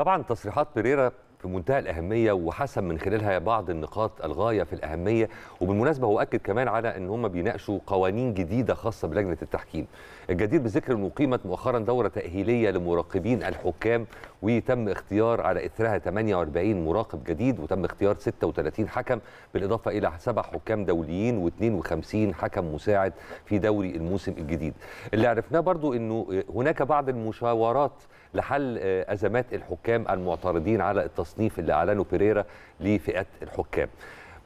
طبعا تصريحات بيريرا في منتهى الأهمية وحسم من خلالها بعض النقاط الغاية في الأهمية وبالمناسبة هو أكد كمان على أن هم بيناقشوا قوانين جديدة خاصة بلجنة التحكيم الجدير بذكر أنه قيمة مؤخرا دورة تأهيلية لمراقبين الحكام وتم اختيار على اثرها 48 مراقب جديد وتم اختيار 36 حكم بالاضافه الى سبع حكام دوليين و52 حكم مساعد في دوري الموسم الجديد. اللي عرفناه برضو انه هناك بعض المشاورات لحل آه، ازمات الحكام المعترضين على التصنيف اللي اعلنه بيريرا لفئات الحكام.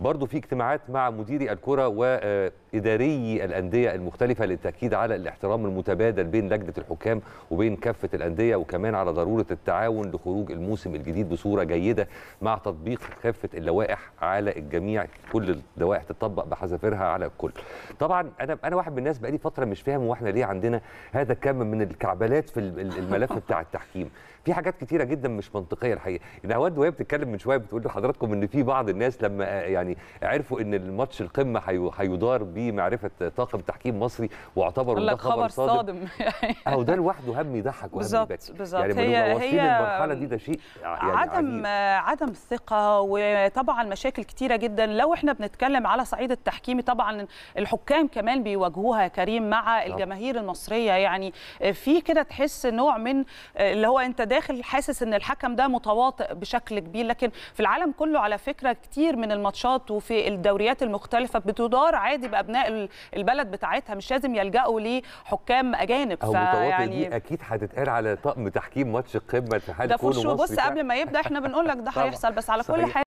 برضو في اجتماعات مع مديري الكرة وإداري الأندية المختلفة للتأكيد على الاحترام المتبادل بين لجنة الحكام وبين كافة الأندية وكمان على ضرورة التعاون لخروج الموسم الجديد بصورة جيدة مع تطبيق كافة اللوائح على الجميع كل اللوائح تطبق بحذافيرها على الكل طبعا أنا أنا واحد من الناس بقالي فترة مش فاهم واحنا ليه عندنا هذا الكم من الكعبلات في الملف بتاع التحكيم في حاجات كتيرة جدا مش منطقية الحقيقة الاهواد وهي بتتكلم من شوية بتقول لحضراتكم إن في بعض الناس لما يعني يعني عرفوا ان الماتش القمه هيدار بمعرفه طاقم تحكيم مصري واعتبروا ده خبر صادم اهو ده لوحده هم يضحك وهم يبكي يعني هي هي المرحله دي ده شيء يعني عدم عجيب. عدم ثقه وطبعا مشاكل كثيره جدا لو احنا بنتكلم على صعيد التحكيمي طبعا الحكام كمان بيواجهوها يا كريم مع الجماهير المصريه يعني في كده تحس نوع من اللي هو انت داخل حاسس ان الحكم ده متواطئ بشكل كبير لكن في العالم كله على فكره كتير من الماتشات البطولات وفي الدوريات المختلفه بتدار عادي بابناء البلد بتاعتها مش لازم يلجأوا لحكام اجانب أو يعني دي اكيد هتتقال على طقم تحكيم ماتش القمه في حال كونه مصري بص قبل ما يبدا احنا بنقول لك ده هيحصل بس على كل حال